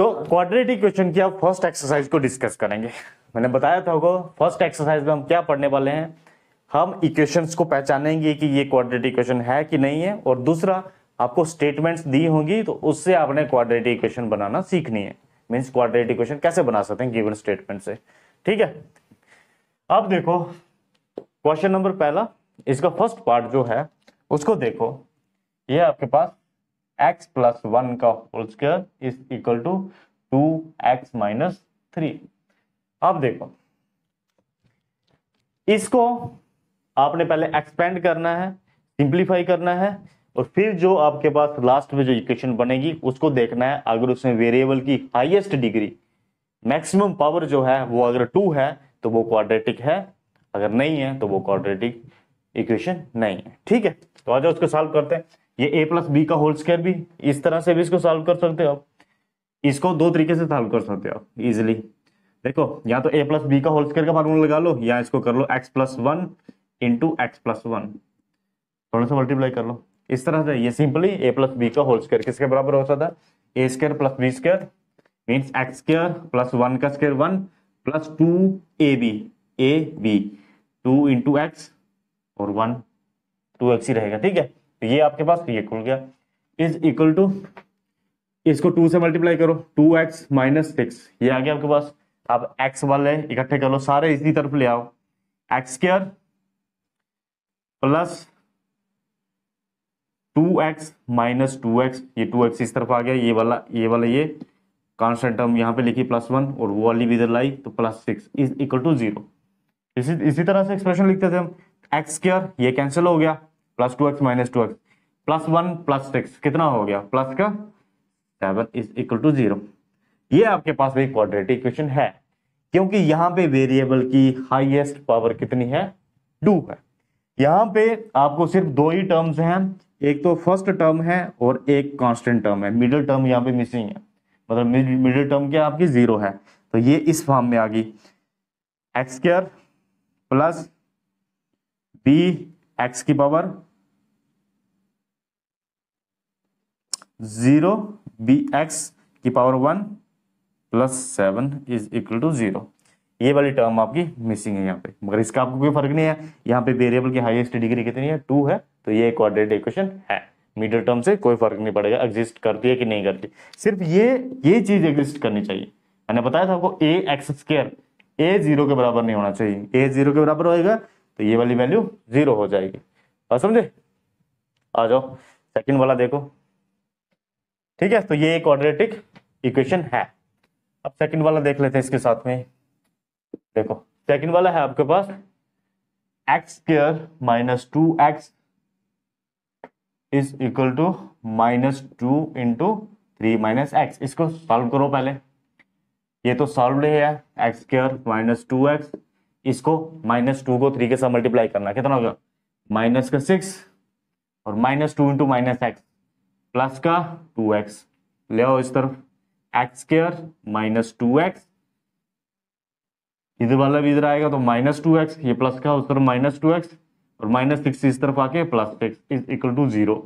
तो quadratic question की आप फर्स्ट एक्सरसाइज को डिस्कस करेंगे मैंने बताया था होगा फर्स्ट एक्सरसाइज में हम क्या पढ़ने वाले हैं हम इक्वेशंस को पहचानेंगे कि ये क्वाड्रेटिक क्वेश्चन है कि नहीं है और दूसरा आपको स्टेटमेंट्स दी होंगी तो उससे आपने क्वाड्रेटिक इक्वेशन बनाना सीखनी है मीन्स क्वाड्रेटिक इक्वेशन कैसे बना सकते हैं गिवन स्टेटमेंट से ठीक है अब देखो क्वेश्चन नंबर पहला इसका फर्स्ट पार्ट जो है उसको देखो ये आपके पास एक्स प्लस वन का whole square is equal to two x minus three अब देखो इसको आपने पहले एक्सपेंड करना है सिंप्लीफाई करना है और फिर जो आपके पास लास्ट में जो इक्वेशन बनेगी उसको देखना है अगर उसमें वेरिएबल की हाईएस्ट डिग्री मैक्सिमम पावर जो है वो अगर टू है तो वो क्वाड्रेटिक है अगर नहीं है तो वो क्वाड्रेटिक इक्वेशन नहीं है ठीक है तो आ जाओ उसको सॉल्व करते हैं ये ए प्लस बी का होल स्क्वायर भी इस तरह से भी इसको सॉल्व कर सकते हो आप इसको दो तरीके से सॉल्व कर सकते हो आप इजिली देखो या तो ए प्लस बी का होल स्क्वायर का फार्मूला लगा लो या इसको कर लो X plus one into x plus one थोड़ा सा मल्टीप्लाई कर लो इस तरह से ये सिंपली ए प्लस बी का होल स्क्वायर किसके बराबर होता था A square plus B square means X square plus one का square one plus two A B A B two into X और वन टू एक्स ही रहेगा ठीक है तो ये आपके पास ये खुल गया इज इक्वल टू इसको टू से मल्टीप्लाई करो टू एक्स माइनस सिक्स ये आ गया आपके पास आप एक्स वाले इकट्ठे कर लो सारे इसी तरफ ले आओ X square plus two x minus two x ये टू एक्स इस तरफ आ गया ये वाला ये वाला ये कांस्टेंट टर्म यहां पे लिखी प्लस वन और वो वाली भी इधर लाई तो plus six is equal to zero इसी इसी तरह से एक्सप्रेशन लिखते थे हम एक्स स्क्र ये कैंसिल हो गया plus two x minus two x plus one plus six कितना हो गया प्लस का seven is equal to zero ये आपके पास भी क्वाड्रेटिक इक्वेशन है क्योंकि यहां पे वेरिएबल की हाईएस्ट पावर कितनी है टू है यहां पे आपको सिर्फ दो ही टर्म्स हैं एक तो फर्स्ट टर्म है और एक कांस्टेंट टर्म है मिडिल टर्म यहाँ पे मिसिंग है मतलब मिडिल टर्म क्या आपकी जीरो है तो ये इस फॉर्म में आ गई x square plus b x की पावर जीरो बी एक्स की power one plus seven is equal to zero ये वाली टर्म आपकी मिसिंग है यहाँ पे मगर इसका आपको कोई फर्क नहीं है यहाँ पे वेरिएबल की हाईएस्ट डिग्री कितनी है टू है तो ये क्वाड्रेटिक इक्वेशन है मीडियल टर्म से कोई फर्क नहीं पड़ेगा एग्जिस्ट करती है कि नहीं करती सिर्फ ये ये चीज एग्जिस्ट करनी चाहिए मैंने बताया था आपको a x square a zero के बराबर नहीं होना चाहिए ए जीरो के बराबर होएगा तो ये वाली वैल्यू जीरो हो जाएगी और समझे आ जाओ सेकेंड वाला देखो ठीक है तो ये एक ऑर्डरेटिक इक्वेशन है अब सेकंड वाला देख लेते हैं इसके साथ में देखो सेकंड वाला है आपके पास x square minus two x is equal to minus two into three minus x इसको सॉल्व करो पहले ये तो सॉल्व है x square minus two x इसको माइनस टू को थ्री के साथ मल्टीप्लाई करना कितना होगा माइनस का सिक्स और minus two into minus x plus का टू एक्स ले आओ इस तरफ x square minus two x इधर वाला भी इधर आएगा तो माइनस टू एक्स ये प्लस का उस तरफ माइनस टू एक्स और माइनस सिक्स इस तरफ आके plus six is equal to zero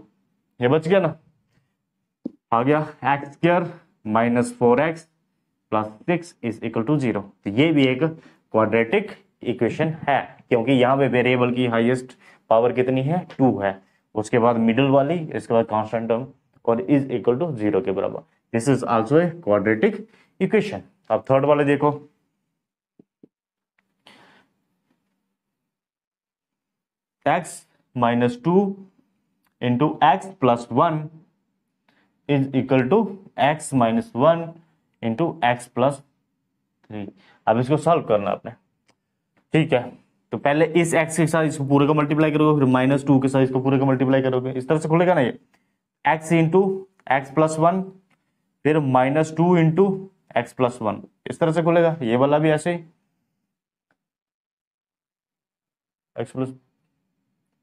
ये बच गया ना आ गया x square minus four x plus six is equal to zero तो ये भी एक क्वाड्रेटिक इक्वेशन है क्योंकि यहाँ पे वेरिएबल की हाईएस्ट पावर कितनी है टू है उसके बाद मिडिल वाली इसके बाद कॉन्स्टेंट टर्म और इज इक्वल टू जीरो के बराबर this is also a quadratic equation अब थर्ड वाले देखो x minus two into x plus one is equal to x minus one into x plus three अब इसको सॉल्व करना आपने ठीक है तो पहले इस एक्स के साथ इसको पूरे का मल्टीप्लाई करोगे फिर माइनस टू के साथ इसको पूरे का मल्टीप्लाई करोगे इस तरह से खुलेगा ना ये x into x plus one फिर minus two into x plus one इस तरह से खुलेगा ये वाला भी ऐसे ही एक्स प्लस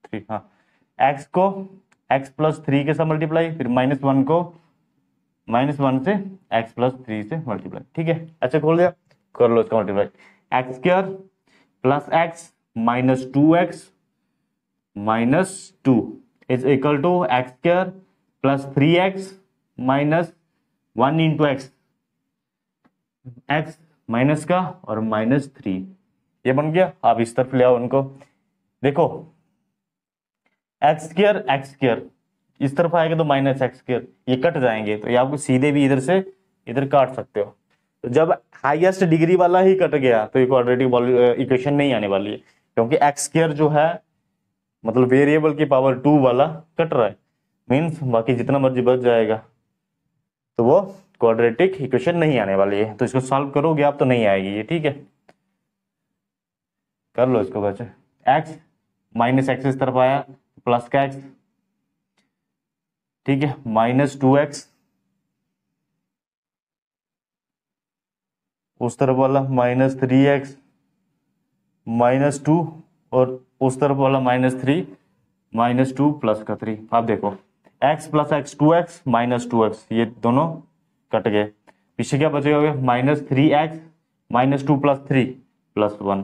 थ्री हाँ एक्स को एक्स प्लस थ्री के साथ मल्टीप्लाई फिर माइनस वन को माइनस वन से एक्स प्लस थ्री से मल्टीप्लाई ठीक है अच्छा खोल दिया कर लो इसका multiply x square plus x minus two x minus two is equal to x square plus three x minus one into x x minus का और माइनस थ्री ये बन गया आप इस तरफ ले आओ उनको देखो एक्स स्क्र एक्स स्क्र इस तरफ आएगा तो माइनस एक्स स्क्र ये कट जाएंगे तो ये आपको सीधे भी इधर से इधर काट सकते हो तो जब हाईएस्ट डिग्री वाला ही कट गया तो ये क्वाड्रेटिक इक्वेशन नहीं आने वाली है क्योंकि एक्स स्केयर जो है मतलब वेरिएबल की पावर टू वाला कट रहा है मीन्स बाकी जितना मर्जी बच जाएगा तो वो क्वाड्रेटिक इक्वेशन नहीं आने वाली है तो इसको सॉल्व करोगे आप तो नहीं आएगी ये ठीक है कर लो इसको बच्चे एक्स माइनस एक्स इस तरफ आया प्लस का एक्स ठीक है माइनस टू एक्स उस तरफ वाला minus three x minus two और उस तरफ वाला minus three minus two plus का थ्री आप देखो x plus x two x minus two x ये दोनों कट गए पीछे क्या बचेगा minus three x minus two plus three plus one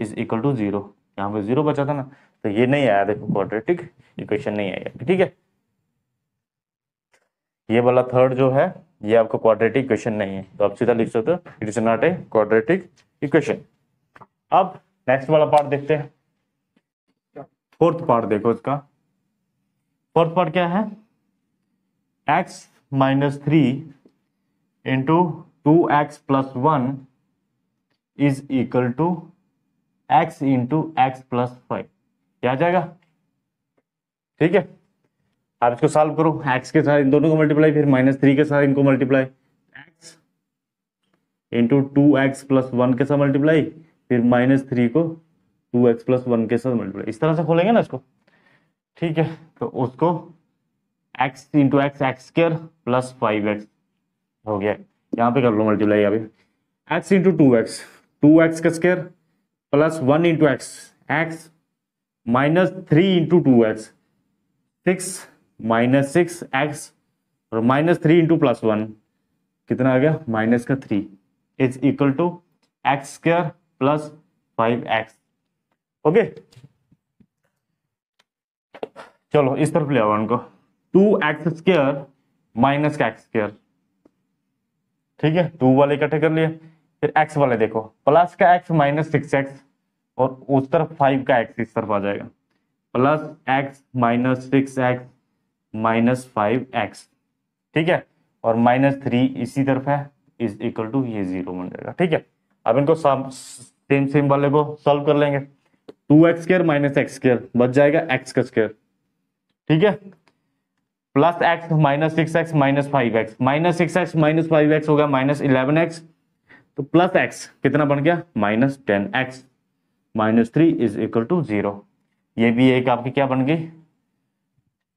is equal to zero यहाँ पे जीरो बचा था ना तो ये नहीं आया देखो क्वाड्रेटिक इक्वेशन नहीं आया ठीक है ये वाला थर्ड जो है ये आपका क्वाड्रेटिक इक्वेशन नहीं है तो आप सीधा लिख सकते हो it is not a quadratic equation अब नेक्स्ट वाला पार्ट देखते हैं फोर्थ पार्ट देखो इसका फोर्थ पार्ट क्या है x minus three into two x plus one is equal to x into x plus five क्या आ जाएगा ठीक है आप इसको सॉल्व करो एक्स के साथ इन दोनों को मल्टीप्लाई फिर माइनस थ्री के साथ इनको multiply x into two x plus one के साथ मल्टीप्लाई फिर माइनस थ्री को टू एक्स प्लस वन के साथ मल्टीप्लाई इस तरह से खोलेंगे ना इसको ठीक है तो उसको x into x x square plus five x हो गया यहाँ पे कर लो मल्टीप्लाई अभी x into two x two x का square plus one into x x minus three into two x six minus six x और minus three into plus one कितना आ गया माइनस का three is equal to x square plus five x okay चलो इस तरफ ले आओ उनको to x square minus x square ठीक है टू वाले इकट्ठे कर लिए फिर एक्स वाले देखो प्लस का एक्स माइनस सिक्स एक्स और उस तरफ फाइव का एक्स इस तरफ आ जाएगा plus x minus six x minus five x ठीक है और माइनस थ्री इसी तरफ है इज इक्वल टू ये जीरो बन जाएगा ठीक है अब इनको सेम सेम वाले को सॉल्व कर लेंगे two x square minus x square बच जाएगा एक्स का स्केयर ठीक है plus x minus six x minus five x minus six x minus five x हो गया माइनस इलेवन एक्स तो प्लस एक्स कितना बन गया minus ten x minus three is equal to zero ये भी एक आपकी क्या बन गई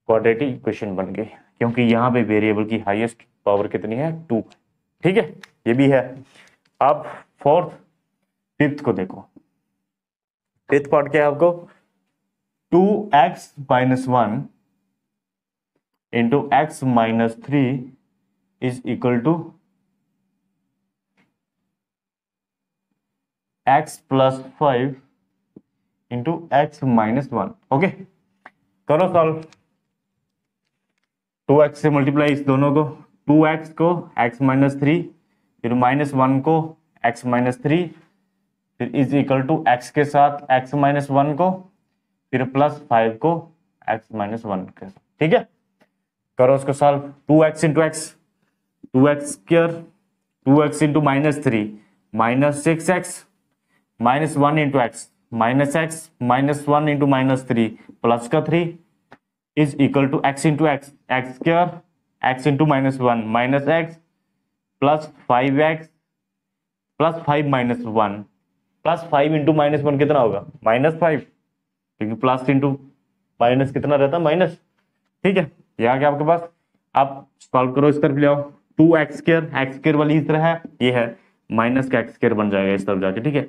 क्वाड्रेटिक इक्वेशन बन गई क्योंकि यहां पे वेरिएबल की हाईएस्ट पावर कितनी है टू ठीक है ये भी है अब फोर्थ फिफ्थ को देखो फिफ्थ पार्ट क्या है आपको two x minus one into x minus three is equal to x plus five into x minus one okay करो सॉल्व टू एक्स से मल्टीप्लाई इस दोनों को टू एक्स को एक्स माइनस थ्री फिर माइनस वन को एक्स माइनस थ्री फिर is equal to x के साथ एक्स माइनस वन को फिर प्लस फाइव को एक्स माइनस वन के साथ ठीक है करो उसको solve two x into x two x square two x into minus three minus six x minus one into x minus x minus one into minus three plus का three is equal to x into x x square x into minus one minus x plus five x plus five minus one plus five into minus one कितना होगा minus five क्योंकि plus into minus कितना रहता है minus ठीक है ये आ गया आपके पास आप सॉल्व करो इस तरफ ले आओ two x square x square वाली इस तरह है ये है माइनस का एक्स स्केयर बन जाएगा इस तरफ जाके ठीक है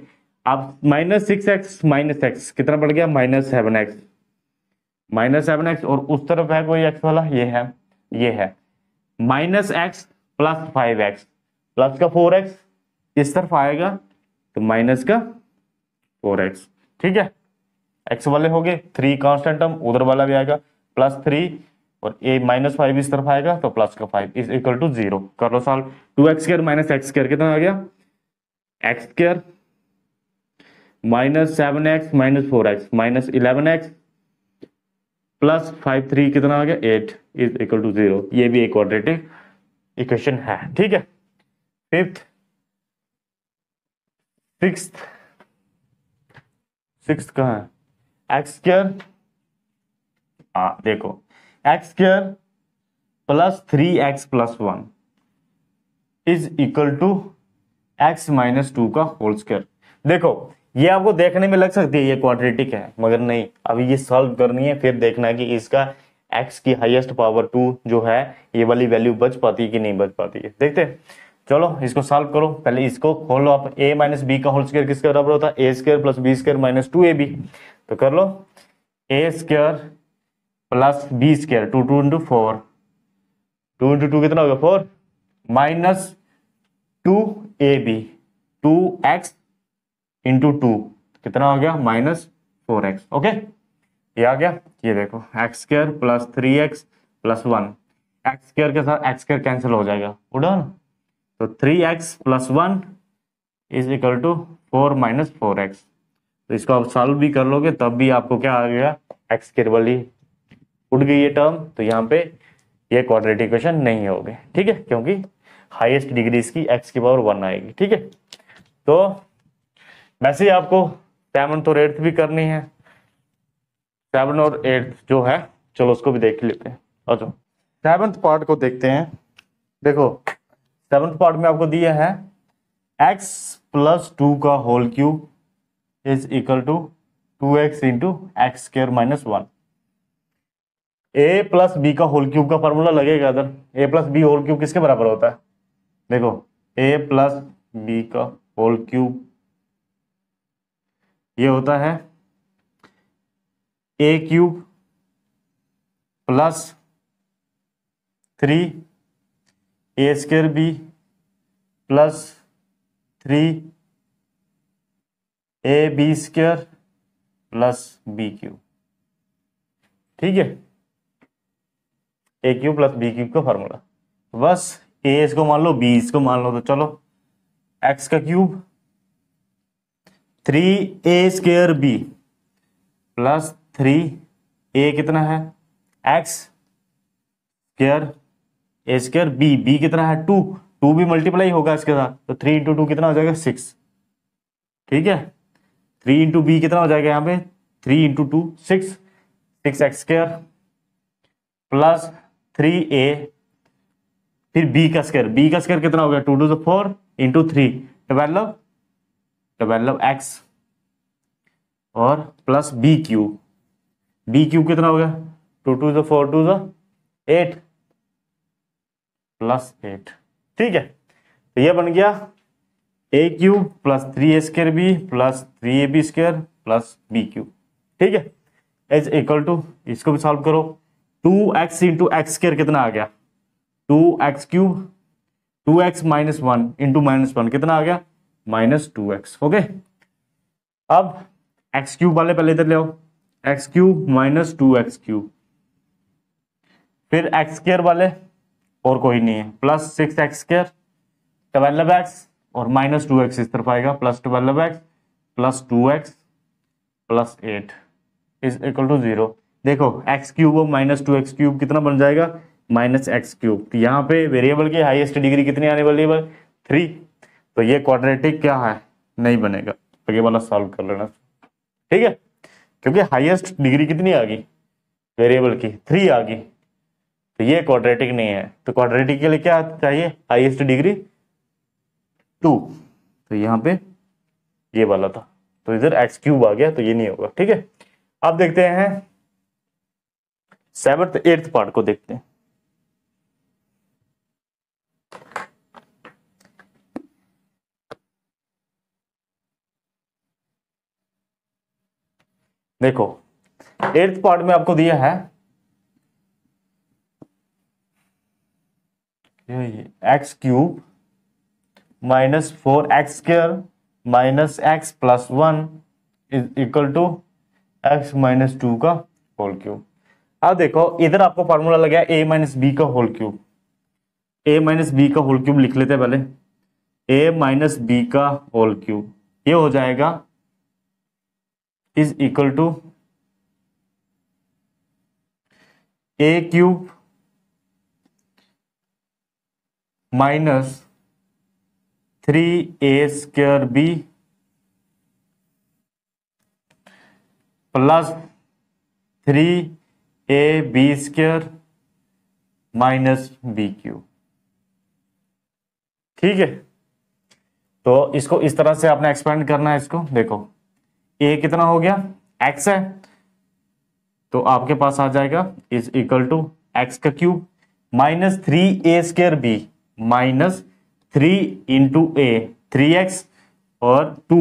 अब minus six x minus x कितना बढ़ गया minus seven x minus seven x और उस तरफ है कोई एक्स वाला ये है ये है minus x plus five x plus का फोर एक्स किस तरफ आएगा तो माइनस का फोर एक्स ठीक है एक्स वाले हो गए थ्री कॉन्स्टेंट टर्म उधर वाला भी आएगा प्लस थ्री और ए माइनस फाइव इस तरफ आएगा तो प्लस का five is equal to zero कर लो solve two x square minus x square कितना आ गया x square minus seven x minus four x minus eleven x plus five three कितना आ गया eight is equal to zero ये भी एक क्वाड्रेटिक इक्वेशन है ठीक है फिफ्थ सिक्स सिक्स कहा है एक्स स्क्र हाँ देखो x square plus three x plus one is equal to x minus two का होल स्क्र देखो ये आपको देखने में लग सकती है ये क्वाड्रेटिक है मगर नहीं अभी ये सॉल्व करनी है फिर देखना है कि इसका एक्स की हाईएस्ट पावर टू जो है ये वाली वैल्यू बच पाती है कि नहीं बच पाती है देखते हैं चलो इसको सॉल्व करो पहले इसको खोलो आप ए माइनस बी का होल स्क्र किसके बराबर होता है a square plus B square minus two A b तो कर लो a square plus B square two two into four two into two कितना होगा four minus two A B two x into two कितना हो गया माइनस फोर एक्स ओके ये आ गया ये देखो x square plus three x plus one x square के साथ एक्स स्क्र कैंसिल हो जाएगा उड़ा तो three x plus one is equal to four minus four x तो इसको आप सॉल्व भी कर लोगे तब भी आपको क्या आ गया एक्स केवल ही उठ गई ये टर्म तो यहाँ पे ये क्वाड्रेटिक इक्वेशन नहीं होगी ठीक है क्योंकि हाईएस्ट डिग्री इसकी एक्स की पावर वन आएगी ठीक है तो वैसे ही आपको सेवन और एट्थ भी करनी है सेवन और एट्थ जो है चलो उसको भी देख लेते हैं और सेवन्थ पार्ट को देखते हैं देखो सेवंथ पार्ट में आपको दिया है एक्स प्लस टू का whole cube is equal to two x into x square minus one a plus B का होल क्यूब का फॉर्मूला लगेगा इधर a plus b whole cube किसके बराबर होता है देखो ए प्लस बी का होल क्यूब ये होता है a cube plus three a square b plus three a b square plus b cube ठीक है a cube plus b cube का फॉर्मूला बस ए इसको मान लो बी इसको मान लो तो चलो एक्स का cube three a square b plus three a कितना है x square a square b b कितना है टू टू भी मल्टीप्लाई होगा इसके साथ तो थ्री इंटू टू कितना हो जाएगा सिक्स ठीक है थ्री इंटू बी कितना हो जाएगा यहाँ पे three into two six six x square plus three a फिर बी का स्क्र बी का स्क्र कितना हो गया टू टू से four into three develop develop x और plus b cube b cube कितना हो गया टू टू जो फोर टू जो एट प्लस एट ठीक है तो ये बन गया a cube plus three a square b plus three a b square plus b cube ठीक है एज इक्वल टू इसको भी सॉल्व करो two x into x square कितना आ गया to x cube two x minus one into minus one कितना आ गया माइनस टू एक्स ओके अब एक्स क्यूब वाले पहले इधर ले आओ x cube minus two x cube फिर एक्स स्क्र वाले और कोई नहीं है plus six x square twelve x और माइनस टू एक्स इस तरफ आएगा plus twelve x plus two x plus eight is equal to zero देखो एक्स क्यूब और माइनस टू एक्स क्यूब कितना बन जाएगा माइनस एक्स क्यूब तो यहाँ पे वेरिएबल की हाईएस्ट डिग्री कितनी आने वाली है थ्री तो ये क्वाड्रेटिक क्या है नहीं बनेगा तो वाला सॉल्व कर लेना ठीक है क्योंकि हाइएस्ट डिग्री कितनी आ गई वेरिएबल की थ्री आ गई तो ये क्वाड्रेटिक नहीं है तो क्वाड्रेटिक के लिए क्या चाहिए हाईएस्ट डिग्री टू तो यहाँ पे ये वाला था तो इधर एक्स क्यूब आ गया तो ये नहीं होगा ठीक है अब देखते हैं सेवंथ एट्थ पार्ट को देखते हैं देखो एट्थ पार्ट में आपको दिया है ये x cube minus four x square minus x plus one is equal to x minus two का होल क्यूब अब देखो इधर आपको फॉर्मूला लग गया ए माइनस बी का whole cube a minus b का होल क्यूब लिख लेते पहले ए माइनस बी का होल क्यूब ये हो जाएगा is equal to a cube minus three a square b plus three a b square minus B cube ठीक है तो इसको इस तरह से आपने एक्सपेंड करना है इसको देखो ए कितना हो गया एक्स है तो आपके पास आ जाएगा इज इक्वल टू एक्स का cube minus three a square b minus three into a three x और टू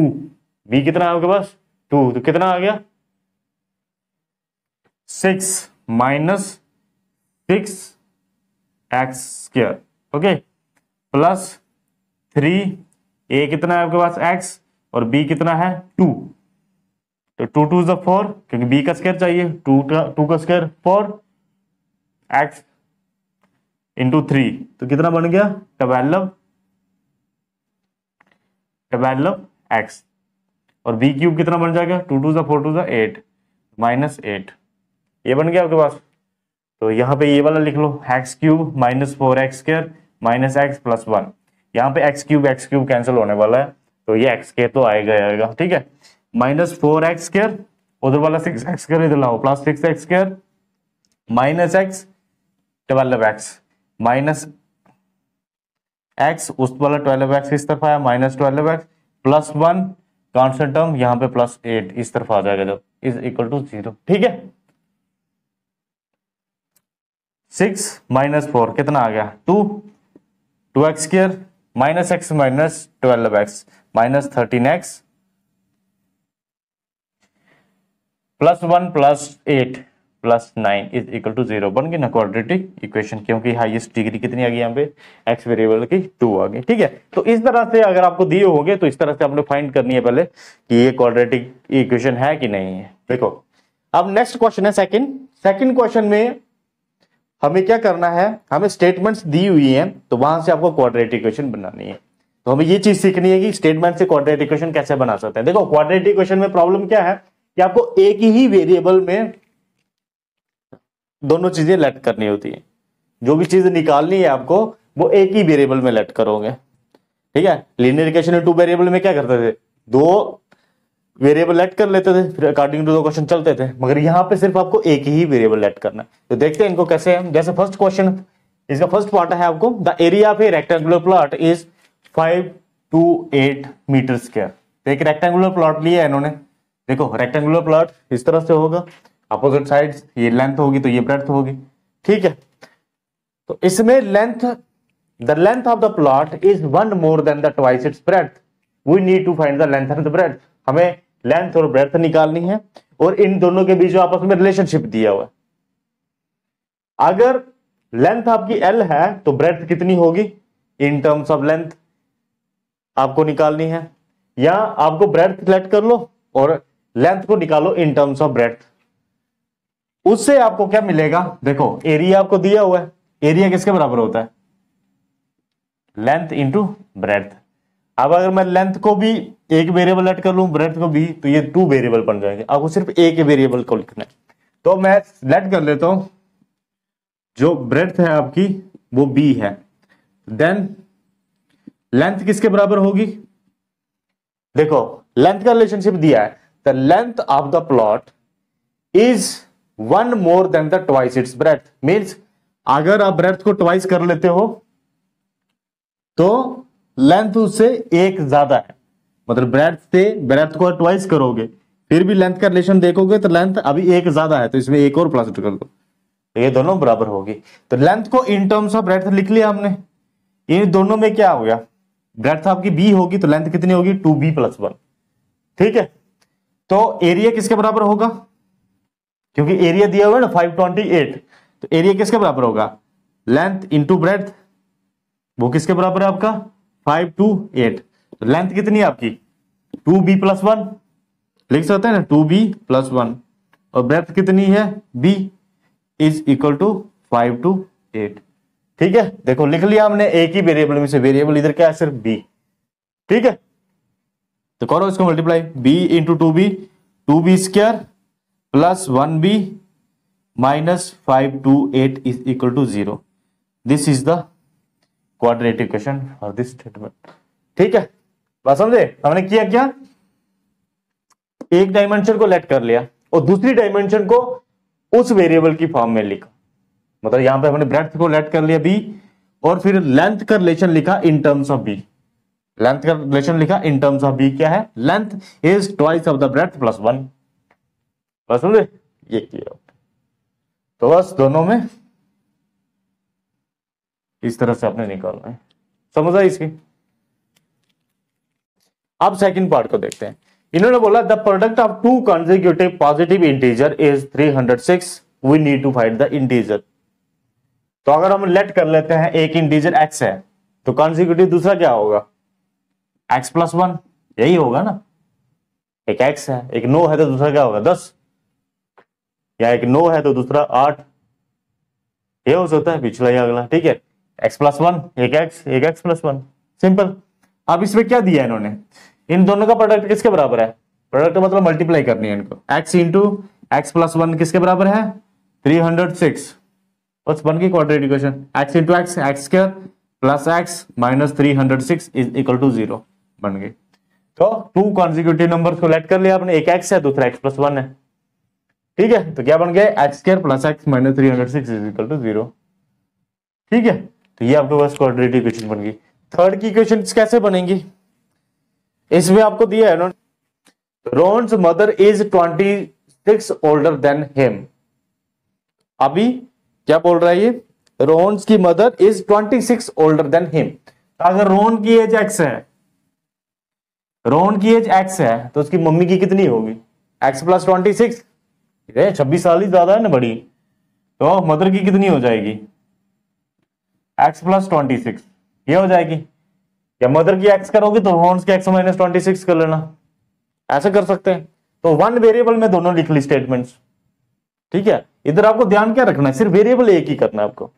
बी कितना है आपके पास टू तो कितना आ गया six minus six x square okay plus three a कितना है आपके पास एक्स और बी कितना है टू तो टू टू द फोर क्योंकि बी का स्क्वायर चाहिए टू का टू का square four x into three तो कितना बन गया टवेल्व टवेल्व एक्स और बी क्यूब कितना बन जाएगा टू टू जो फोर टू जो एट माइनस एट ये बन गया आपके पास तो यहाँ पे ये वाला लिख लो x cube minus four x square minus x plus one यहाँ पे x cube x cube cancel होने वाला है तो ये एक्स के तो आएगा आएगा ठीक है माइनस फोर एक्स स्केयर उधर वाला सिक्स एक्स स्केयर इधर लाओ plus six x square minus x twelve x minus x उस वाला ट्वेल्व एक्स इस तरफ आया minus twelve x plus one constant term यहां पे प्लस एट इस तरफ आ जाएगा जब इज इक्वल टू जीरो ठीक है सिक्स माइनस फोर कितना आ गया two two x square minus x minus twelve x minus thirteen x plus one plus eight plus nine is equal to zero बन गई ना क्वाड्रेटिक इक्वेशन क्योंकि highest degree कितनी आ गई यहाँ पे एक्स वेरिएबल की टू आ गई ठीक है तो इस तरह से अगर आपको दिए होंगे तो इस तरह से आपने फाइंड करनी है पहले कि ये क्वाड्रेटिक इक्वेशन है कि नहीं है देखो अब नेक्स्ट क्वेश्चन है सेकेंड सेकेंड क्वेश्चन में हमें क्या करना है हमें स्टेटमेंट दी हुई है तो वहां से आपको क्वाड्रेटिक इक्वेशन बनानी है तो हमें ये चीज सीखनी है कि स्टेटमेंट से क्वाड्रेटिक इक्वेशन कैसे बना सकते हैं देखो क्वाड्रेटिक इक्वेशन में प्रॉब्लम क्या है कि आपको एक ही वेरिएबल में दोनों चीजें लेट करनी होती है जो भी चीज निकालनी है आपको वो एक ही वेरिएबल में लेट करोगे ठीक है लीनियर इक्वेशन टू वेरिएबल में क्या करते थे दो वेरिएबल लेट कर लेते थे फिर अकॉर्डिंग टू दो क्वेश्चन चलते थे मगर यहाँ पे सिर्फ आपको एक ही वेरिएबल लेट करना है तो देखते हैं इनको कैसे है जैसे फर्स्ट क्वेश्चन इसका फर्स्ट पार्ट है आपको the area of a rectangular plot is five two eight metre square एक रेक्टेंगुलर प्लॉट लिया है इन्होंने देखो रेक्टेंगुलर प्लॉट इस तरह से होगा अपोजिट साइड ये लेंथ होगी तो ये ब्रेथ होगी ठीक है तो इसमें length the length of the plot is one more than the twice its breadth we need to find the length and the breadth हमें लेंथ और ब्रेथ निकालनी है और इन दोनों के बीच आपस में रिलेशनशिप दिया हुआ अगर लेंथ आपकी एल है तो ब्रेथ कितनी होगी इन टर्म्स ऑफ लेंथ आपको निकालनी है या आपको ब्रेथ सेलेक्ट कर लो और लेंथ को निकालो इन टर्म्स ऑफ ब्रेथ उससे आपको क्या मिलेगा देखो एरिया आपको दिया हुआ है एरिया किसके बराबर होता है लेंथ इंटू ब्रेथ अब अगर मैं लेंथ को भी एक वेरिएबल एड कर लू ब्रेथ को भी तो ये टू वेरिएबल बन जाएंगे आपको सिर्फ एक वेरिएबल को लिखना है तो मैं लेट कर लेता हूं जो ब्रेथ है आपकी वो बी है देन लेंथ किसके बराबर होगी देखो लेंथ का रिलेशनशिप दिया है the length of the plot is one more than the twice its breadth means अगर आप ब्रेथ को ट्वाइस कर लेते हो तो लेंथ उससे एक ज्यादा है मतलब ब्रेथ से ब्रेथ को ट्वाइस करोगे फिर भी लेंथ का रिलेशन देखोगे तो लेंथ अभी एक ज्यादा है तो इसमें एक और प्लस कर दो तो ये दोनों बराबर होगी तो लेंथ को इन टर्म्स ऑफ ब्रेथ लिख लिया हमने इन दोनों में क्या हो गया ब्रेथ आपकी बी होगी तो लेंथ कितनी होगी टू बी प्लस वन ठीक है तो एरिया किसके बराबर होगा क्योंकि एरिया दिया हुआ है ना 528 तो एरिया किसके बराबर होगा लेंथ इंटू ब्रेथ वो किसके बराबर है आपका 528 तो लेंथ कितनी है आपकी 2b बी प्लस वन लिख सकते हैं ना 2b बी प्लस वन और ब्रेथ कितनी है b is equal to five two eight ठीक है देखो लिख लिया हमने एक ही वेरिएबल में से वेरिएबल इधर क्या है सिर्फ बी ठीक है तो करो इसको multiply b into two b two b square one b minus five two eight is equal to zero this is the quadratic equation for this statement ठीक है बात समझे हमने किया क्या एक डायमेंशन को लेट कर लिया और दूसरी डायमेंशन को उस वेरिएबल की फॉर्म में लिखा मतलब यहां पे हमने ब्रेथ को लेट कर लिया बी और फिर लेंथ का रिलेशन लिखा in terms of b length का रिलेशन लिखा इन टर्म्स ऑफ बी क्या है length is twice of the breadth plus one पसंद है ये किया तो बस दोनों में इस तरह से आपने निकालना है समझ आई इसकी अब सेकंड पार्ट को देखते हैं इन्होंने बोला the product of two consecutive positive integer is 306 we need to find the integer तो अगर हम लेट कर लेते हैं एक इंटीजर एक्स है तो कंजिक्यूटिव दूसरा क्या होगा एक्स प्लस वन यही होगा ना एक एक्स है एक नो है तो दूसरा क्या होगा दस या एक नौ है तो दूसरा आठ ये हो सकता है पिछला या अगला ठीक है एक्स प्लस वन एक एक्स एक एक्स प्लस वन सिंपल अब इसमें क्या दिया इन्होंने इन दोनों का प्रोडक्ट किसके बराबर है प्रोडक्ट मतलब मल्टीप्लाई करनी है इनको x into x plus one किसके बराबर है थ्री हंड्रेड सिक्स बस वन की quadratic equation x into x x square plus x minus three hundred six is equal to zero बन गई तो टू कॉन्जिक्यूटिव नंबर सेलेक्ट कर लिया आपने एक एक्स है दूसरा एक्स प्लस वन है ठीक है तो क्या बन गया x square plus x minus three hundred six is equal to zero ठीक है तो ये आपके पास क्वाड्रेटिक इक्वेशन बन गई थर्ड की इक्वेशन कैसे बनेंगी इसमें आपको दिया है ना mother is twenty six older than him अभी क्या बोल रहा है ये रोन्स की mother is twenty six older than him अगर रोहन की एज एक्स है रोहन की एज एक्स है तो उसकी मम्मी की कितनी होगी एक्स प्लस ट्वेंटी सिक्स है छब्बीस साल ही ज्यादा है ना बड़ी तो मदर की कितनी हो जाएगी एक्स प्लस ट्वेंटी सिक्स ये हो जाएगी या मदर की एक्स करोगे तो हॉर्न्स की एक्स माइनस ट्वेंटी सिक्स कर लेना ऐसे कर सकते हैं तो वन वेरिएबल में दोनों लिख ली स्टेटमेंट्स ठीक है इधर आपको ध्यान क्या रखना है सिर्फ वेरिएबल एक ही करना है आपको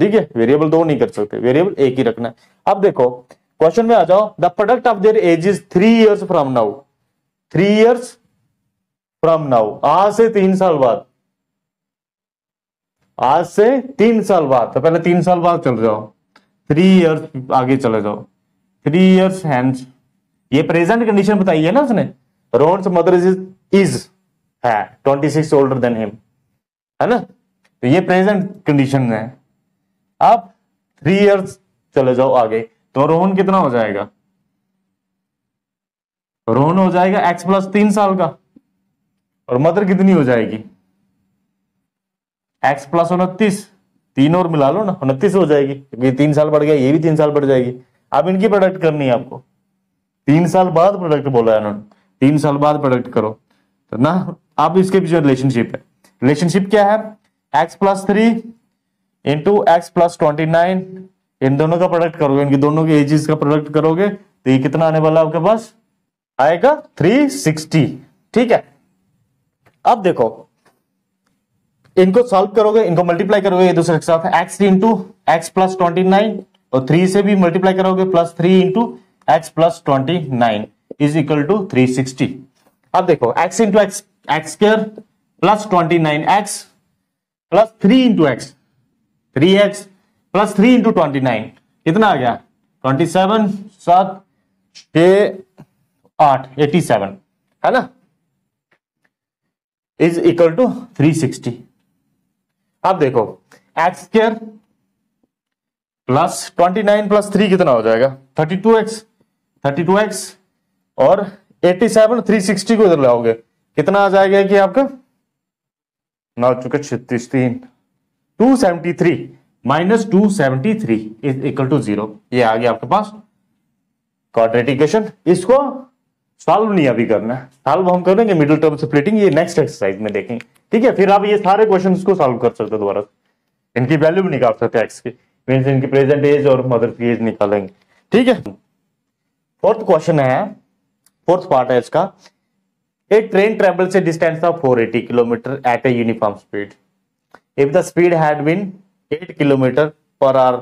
ठीक है वेरिएबल दो नहीं कर सकते वेरिएबल एक ही रखना है अब देखो क्वेश्चन में आ जाओ the product of their age is three years from now three years from now आज से तीन साल बाद आज से तीन साल बाद तो पहले तीन साल बाद चल जाओ थ्री इयर्स आगे चले जाओ थ्री इयर्स हैंड्स ये प्रेजेंट कंडीशन बताई है ना उसने रोहन मदर इज इज है twenty six older than him है ना तो ये प्रेजेंट कंडीशन है आप थ्री इयर्स चले जाओ आगे तो रोहन कितना हो जाएगा रोहन हो जाएगा एक्स प्लस तीन साल का और मदर कितनी हो जाएगी एक्स प्लस उनतीस तीन और मिला लो ना उनतीस हो जाएगी क्योंकि तीन साल बढ़ गया ये भी तीन साल बढ़ जाएगी अब इनकी प्रोडक्ट करनी है आपको तीन साल बाद प्रोडक्ट बोला है उन्होंने तीन साल बाद प्रोडक्ट करो तो ना अब इसके पीछे रिलेशनशिप है रिलेशनशिप क्या है x plus three into x plus twenty nine इन दोनों का प्रोडक्ट करोगे इनकी दोनों के एजेस का प्रोडक्ट करोगे तो ये कितना आने वाला है आपके पास आएगा थ्री सिक्सटी ठीक है अब देखो इनको सॉल्व करोगे इनको मल्टीप्लाई करोगे दूसरे के साथ x into x plus twenty nine और थ्री से भी मल्टीप्लाई करोगे plus three into x plus twenty nine is equal to three sixty अब देखो x into x x square plus twenty nine x plus three into x three x plus three into twenty nine कितना आ गया twenty seven सात छ आठ eighty seven है ना इज इक्वल टू 360 अब देखो x square plus twenty nine plus three कितना हो जाएगा thirty two x thirty two x और एटी सेवन थ्री सिक्सटी को इधर लाओगे कितना आ जाएगा कि आपका नौ चुके छत्तीस तीन two seventy three minus two seventy three is equal to zero ये आ गया आपके पास क्वाड्रेटिक इसको सॉल्व नहीं अभी करना सॉल्व हम करेंगे मिडिल टर्म स्प्लिटिंग ये नेक्स्ट एक्सरसाइज में देखेंगे ठीक है फिर आप ये सारे क्वेश्चन को सोल्व कर सकते हो दोबारा इनकी वैल्यू भी निकाल सकते एक्स की मीन्स इनकी प्रेजेंट एज और मदर की एज निकालेंगे ठीक है फोर्थ क्वेश्चन है फोर्थ पार्ट है इसका a train travels distance of 480 kilometre at a uniform speed if the speed had been 8 kilometre per hour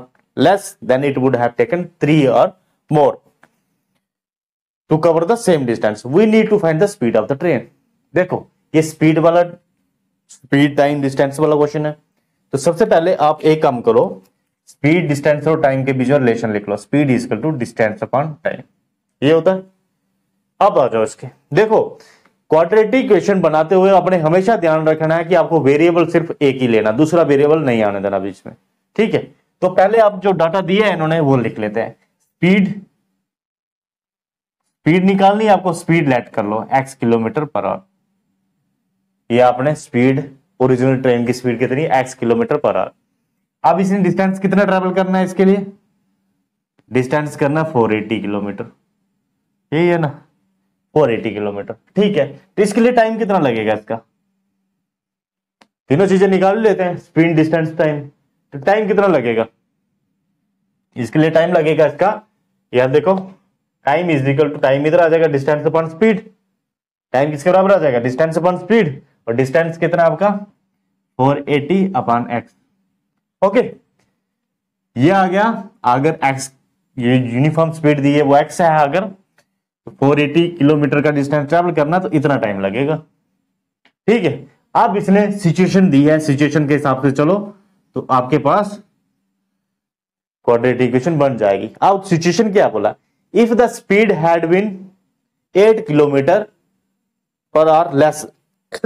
less than it would have taken three hour more to cover the same distance we need to find the speed of the train देखो ये speed वाला speed time distance वाला question है तो सबसे पहले आप एक काम करो स्पीड डिस्टेंस और टाइम के बीच में रिलेशन लिख लो speed is equal to distance upon time ये होता है अब आ जाओ इसके देखो क्वाड्रेटिक इक्वेशन बनाते हुए आपने हमेशा ध्यान रखना है कि आपको वेरिएबल सिर्फ एक ही लेना दूसरा वेरिएबल नहीं आने देना बीच में ठीक है तो पहले आप जो डाटा दिया है इन्होंने वो लिख लेते हैं स्पीड स्पीड निकालनी आपको स्पीड लेट कर लो एक्स किलोमीटर पर आवर ये आपने स्पीड ओरिजिनल ट्रेन की स्पीड कितनी एक्स किलोमीटर पर आवर अब इसने डिस्टेंस कितना ट्रेवल करना है इसके लिए डिस्टेंस करना फोर एटी किलोमीटर यही है ना फोर एटी किलोमीटर ठीक है तो इसके लिए टाइम कितना लगेगा इसका तीनों चीजें निकाल लेते हैं स्पीड डिस्टेंस टाइम तो टाइम कितना लगेगा इसके लिए टाइम लगेगा इसका यह देखो time is equal to time इधर आ जाएगा डिस्टेंस अपॉन स्पीड टाइम किसके बराबर आ जाएगा डिस्टेंस अपॉन स्पीड और डिस्टेंस कितना आपका 480 एटी अपॉन एक्स ओके ये आ गया अगर एक्स ये यूनिफॉर्म स्पीड दी है वो एक्स है अगर फोर तो एटी किलोमीटर का डिस्टेंस ट्रेवल करना तो इतना टाइम लगेगा ठीक है अब इसने सिचुएशन दी है सिचुएशन के हिसाब से चलो तो आपके पास क्वाड्रेटिक इक्वेशन बन जाएगी अब सिचुएशन क्या बोला if the speed had been eight kilometre per hour less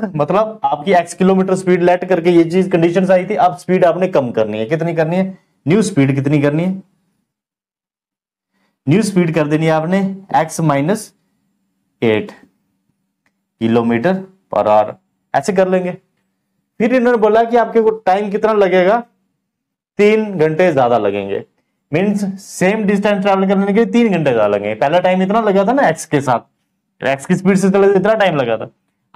मतलब आपकी एक्स किलोमीटर स्पीड लेट करके ये चीज कंडीशन आई थी अब स्पीड आपने कम करनी है कितनी करनी है न्यू स्पीड कितनी करनी है न्यू स्पीड कर देनी है आपने x minus eight kilometre per hour ऐसे कर लेंगे फिर इन्होंने बोला कि आपके को टाइम कितना लगेगा तीन घंटे ज्यादा लगेंगे मीन्स सेम डिस्टेंस ट्रेवल करने के लिए तीन घंटे ज्यादा लगेंगे पहला टाइम इतना लगा था ना एक्स के साथ एक्स की स्पीड से इतना टाइम लगा था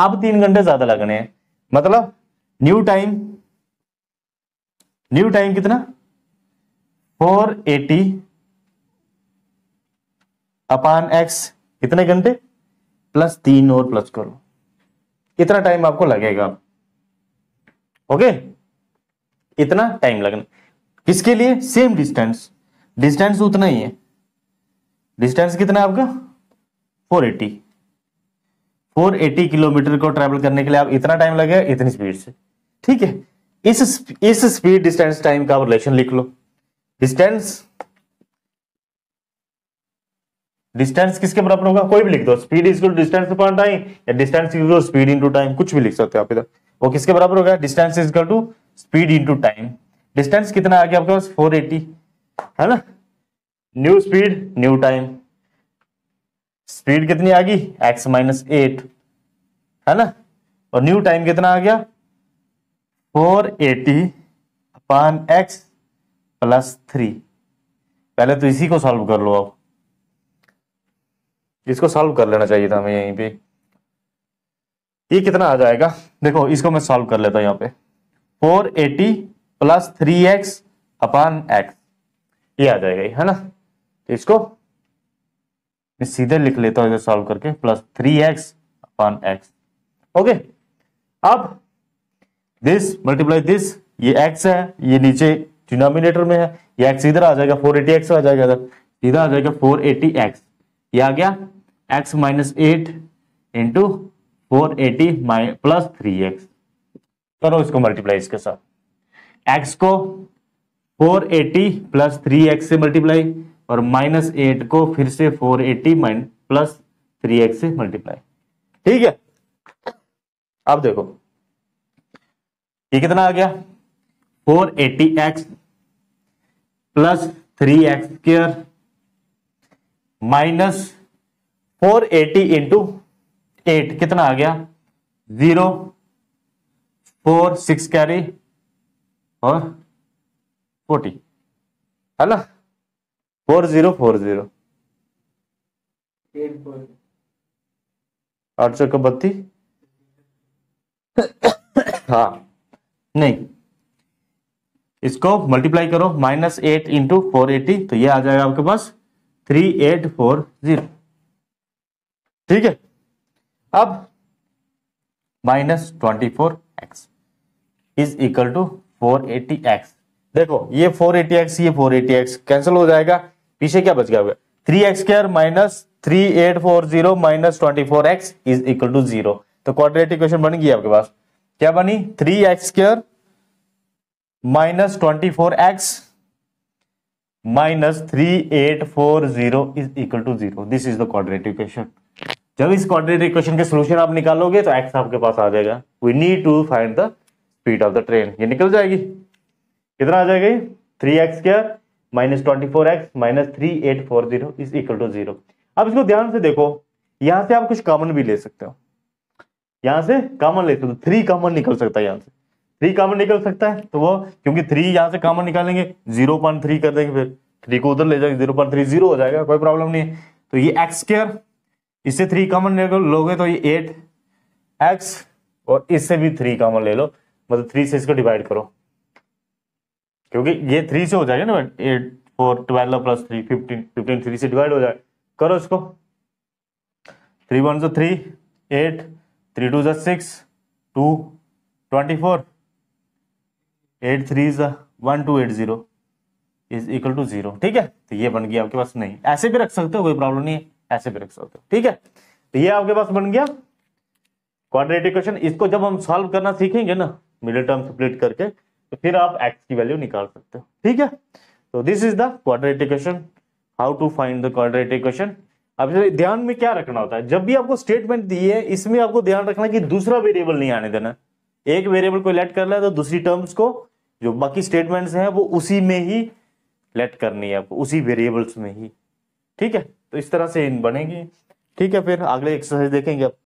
अब तीन घंटे ज्यादा लगने हैं मतलब न्यू टाइम न्यू टाइम कितना 480 अपान एक्स कितने घंटे प्लस तीन और प्लस करो इतना टाइम आपको लगेगा ओके इतना टाइम लगना किसके लिए सेम डिस्टेंस डिस्टेंस उतना ही है डिस्टेंस कितना है आपका 480 480 किलोमीटर को ट्रेवल करने के लिए आप इतना टाइम लगेगा इतनी स्पीड से ठीक है इस इस स्पीड डिस्टेंस टाइम का रिलेशन लिख लो डिस्टेंस डिस्टेंस किसके बराबर होगा कोई भी लिख दो speed is distance upon time या distance is speed into time कुछ भी लिख सकते हो आप इधर वो किसके बराबर होगा distance is to speed into time distance कितना आ गया आपके पास 480 है ना new speed new time speed कितनी आ गई एक्स माइनस एट है ना और न्यू टाइम कितना आ गया four eighty upon x plus three पहले तो इसी को सॉल्व कर लो आप इसको सॉल्व कर लेना चाहिए था हमें यहीं पे ये कितना आ जाएगा देखो इसको मैं सॉल्व कर लेता हूं यहां पे four eighty plus three x upon x ये आ जाएगा है ना तो इसको मैं सीधे लिख लेता हूं सॉल्व करके plus three x upon x okay अब दिस मल्टीप्लाई दिस ये एक्स है ये नीचे डिनोमिनेटर में है ये एक्स इधर आ जाएगा फोर एटी एक्स आ जाएगा इधर इधर आ जाएगा फोर एटी एक्स ये आ गया x minus eight into four eighty plus three x करो इसको मल्टीप्लाई इसके साथ एक्स को four eighty plus three x से मल्टीप्लाई और माइनस एट को फिर से four eighty minus plus three x से मल्टीप्लाई ठीक है अब देखो ये कितना आ गया four eighty x plus three x square minus four eighty into eight कितना आ गया जीरो फोर सिक्स कैरी और फोर्टी है ना फोर जीरो फोर जीरो आठ सौ बत्ती हाँ नहीं इसको मल्टीप्लाई करो minus eight into four eighty तो ये आ जाएगा आपके पास थ्री एट फोर जीरो ठीक है अब minus twenty four x is equal to four eighty x देखो ये फोर एटी एक्स ये फोर एटी एक्स कैंसिल हो जाएगा पीछे क्या बच गया three x square minus three eight four zero minus twenty four x is equal to zero तो क्वाड्रेटिक इक्वेशन बन गई आपके पास क्या बनी three x square minus twenty four x minus three eight four zero is equal to zero this is the quadratic equation जब इस quadratic equation के solution आप निकालोगे तो एक्स आपके पास आ जाएगा we need to find the speed of the train ये निकल जाएगी कितना आ जाएगा three x square minus twenty four x minus three eight four zero is equal to zero अब इसको ध्यान से देखो यहां से आप कुछ कॉमन भी ले सकते हो यहां से कॉमन ले सकते हो थ्री कॉमन निकल सकता है यहां से थ्री कॉमन निकल सकता है तो वो क्योंकि थ्री यहां से कॉमन निकालेंगे जीरो पॉइंट थ्री कर देंगे फिर थ्री को उधर ले जाएंगे जीरो पॉइंट थ्री जीरो हो जाएगा कोई प्रॉब्लम नहीं है तो ये एक्स स्क्र इससे थ्री कॉमन लोगे तो ये एट एक्स और इससे भी थ्री कॉमन ले लो मतलब थ्री से इसको डिवाइड करो क्योंकि ये थ्री से हो जाएगा ना eight four twelve plus three fifteen fifteen three से डिवाइड हो जाए करो इसको थ्री वन जो थ्री एट थ्री टू जो six two twenty four eight three जो one two eight zero is equal to zero ठीक है तो ये बन गया आपके पास नहीं ऐसे भी रख सकते हो कोई प्रॉब्लम नहीं है ऐसे भी रख सकते हो ठीक है तो ये आपके पास बन गया क्वाड्रेटिक क्वेश्चन इसको जब हम सॉल्व करना सीखेंगे ना मिडिल टर्म स्प्लिट करके तो फिर आप एक्स की वैल्यू निकाल सकते हो ठीक है तो this is the quadratic question how to find the quadratic question अब ध्यान में क्या रखना होता है जब भी आपको स्टेटमेंट दी है इसमें आपको ध्यान रखना कि दूसरा वेरिएबल नहीं आने देना एक वेरिएबल को लेट कर ले है तो दूसरी टर्म्स को जो बाकी स्टेटमेंट्स हैं वो उसी में ही लेट करनी है आपको उसी वेरिएबल्स में ही ठीक है तो इस तरह से इन बनेंगे ठीक है फिर अगले एक्सरसाइज देखेंगे आप